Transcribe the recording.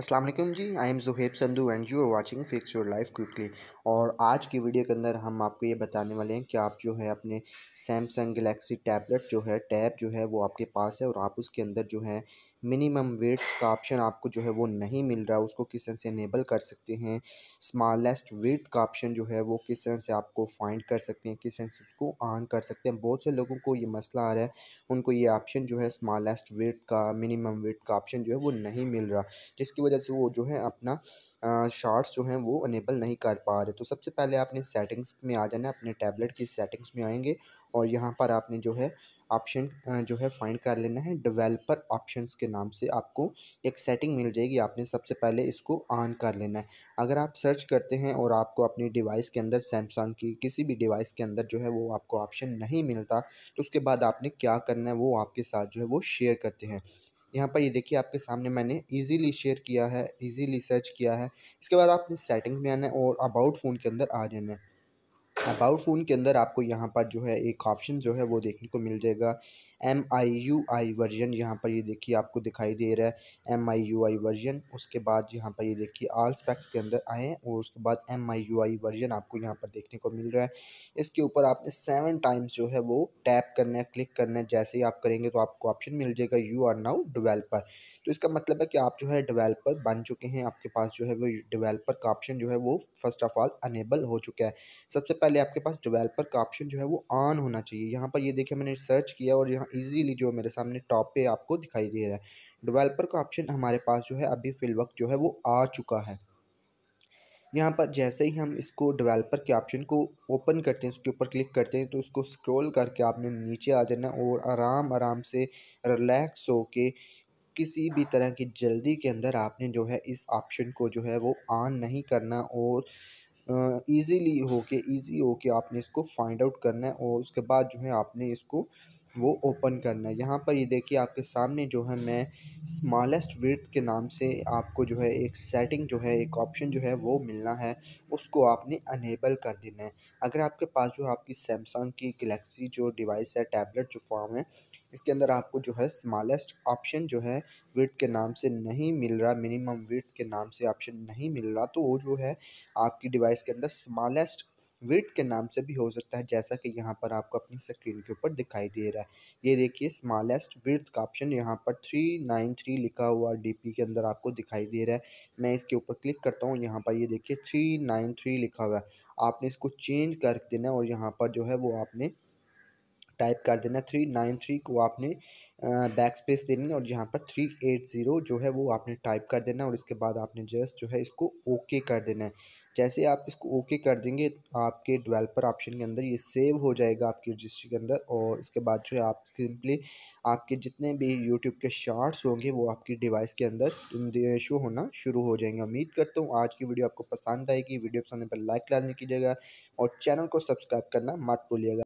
Aslam ji I am Juhaib Sandhu and you are watching fix your life quickly और आज की video के अंदर हम आपको ये बताने वाले हैं कि आप जो है अपने सैमसंग गलेक्सी टैबलेट जो है टैब जो है वो आपके पास है और आप उसके अंदर जो है मिनिमम वेट का ऑप्शन आपको जो है वो नहीं मिल रहा उसको किस तरह से इनेबल कर सकते हैं स्मॉलेस्ट वेट का ऑप्शन जो है वो किस तरह से आपको फाइंड कर सकते हैं किस तरह से उसको ऑन कर सकते हैं बहुत से लोगों को ये मसला आ रहा है उनको ये ऑप्शन जो है स्मॉलेस्ट वेट का मिनिमम वेट का ऑप्शन जो है वो नहीं मिल रहा जिसकी वजह से वो जो है अपना शार्ट्स जो हैं वो अनेबल नहीं कर पा रहे तो सबसे पहले आपने सेटिंग्स में आ जाना अपने टैबलेट की सेटिंग्स में आएंगे और यहाँ पर आपने जो है ऑप्शन जो है फाइंड कर लेना है डेवलपर ऑप्शंस के नाम से आपको एक सेटिंग मिल जाएगी आपने सबसे पहले इसको ऑन कर लेना है अगर आप सर्च करते हैं और आपको अपनी डिवाइस के अंदर सैमसंग की किसी भी डिवाइस के अंदर जो है वो आपको ऑप्शन नहीं मिलता तो उसके बाद आपने क्या करना है वो आपके साथ जो है वो शेयर करते हैं यहाँ पर ये देखिए आपके सामने मैंने इजीली शेयर किया है इजीली सर्च किया है इसके बाद आपने सेटिंग्स में आना है और अबाउट फ़ोन के अंदर आ जाना है अबाउट फ़ोन के अंदर आपको यहाँ पर जो है एक ऑप्शन जो है वो देखने को मिल जाएगा M I U I version यहाँ पर ये देखिए आपको दिखाई दे रहा है M I U I version उसके बाद यहाँ पर ये देखिए आल स्पेक्स के अंदर आए और उसके बाद M I U I version आपको यहाँ पर देखने को मिल रहा है इसके ऊपर आपने सेवन टाइम्स जो है वो टैप करना है क्लिक करना है जैसे ही आप करेंगे तो आपको ऑप्शन मिल जाएगा यू आर नाउ डिवेलपर तो इसका मतलब है कि आप जो है डिवेलपर बन चुके हैं आपके पास जो है वो डिवेलपर का ऑप्शन जो है वो फर्स्ट ऑफ ऑल अनेबल हो चुका है सबसे पहले पहले आपके पास डिवेल्पर का ऑप्शन जो है वो ऑन होना चाहिए यहाँ पर ये देखिए मैंने सर्च किया और यहाँ इजीली जो मेरे सामने टॉप पे आपको दिखाई दे रहा है डिवेल्पर का ऑप्शन हमारे पास जो है अभी फिल वक्त जो है वो आ चुका है यहाँ पर जैसे ही हम इसको डेवलपर के ऑप्शन को ओपन करते हैं उसके ऊपर क्लिक करते हैं तो उसको स्क्रॉल करके आपने नीचे आ जाना और आराम आराम से रिलैक्स हो के किसी भी तरह की जल्दी के अंदर आपने जो है इस ऑप्शन को जो है वो ऑन नहीं करना और ईज़िली होके ईज़ी होके आपने इसको फाइंड आउट करना है और उसके बाद जो है आपने इसको वो ओपन करना है यहाँ पर ये देखिए आपके सामने जो है मैं स्मॉलेस्ट विर्थ के नाम से आपको जो है एक सेटिंग जो है एक ऑप्शन जो है वो मिलना है उसको आपने अनेबल कर देना है अगर आपके पास जो आपकी सैमसंग की गलेक्सी जो डिवाइस है टैबलेट जो फॉर्म है इसके अंदर आपको जो है स्मॉलेस्ट ऑप्शन जो है विर्थ के नाम से नहीं मिल रहा मिनिमम विर्थ के नाम से ऑप्शन नहीं मिल रहा तो वो जो है आपकी डिवाइस के अंदर स्मॉलेस्ट वेट के नाम से भी हो सकता है जैसा कि यहाँ पर आपको अपनी स्क्रीन के ऊपर दिखाई दे रहा है ये देखिए स्मॉलेस्ट विथ का ऑप्शन यहाँ पर थ्री नाइन थ्री लिखा हुआ डीपी के अंदर आपको दिखाई दे रहा है मैं इसके ऊपर क्लिक करता हूँ यहाँ पर ये देखिए थ्री नाइन थ्री लिखा हुआ है आपने इसको चेंज कर देना और यहाँ पर जो है वो आपने टाइप कर देना थ्री नाइन थ्री को आपने बैक स्पेस देनी है और यहाँ पर थ्री एट ज़ीरो जो है वो आपने टाइप कर देना और इसके बाद आपने जस्ट जो है इसको ओके कर देना है जैसे आप इसको ओके कर देंगे आपके डेवलपर ऑप्शन के अंदर ये सेव हो जाएगा आपकी रजिस्ट्री के अंदर और इसके बाद जो है आप सिंपली आपके जितने भी यूट्यूब के शार्ट्स होंगे वो आपकी डिवाइस के अंदर शो होना शुरू हो जाएंगे उम्मीद करता हूँ आज की वीडियो आपको पसंद आएगी वीडियो पसंद पर लाइक तो लाजमी कीजिएगा और चैनल को सब्सक्राइब करना मत भूलिएगा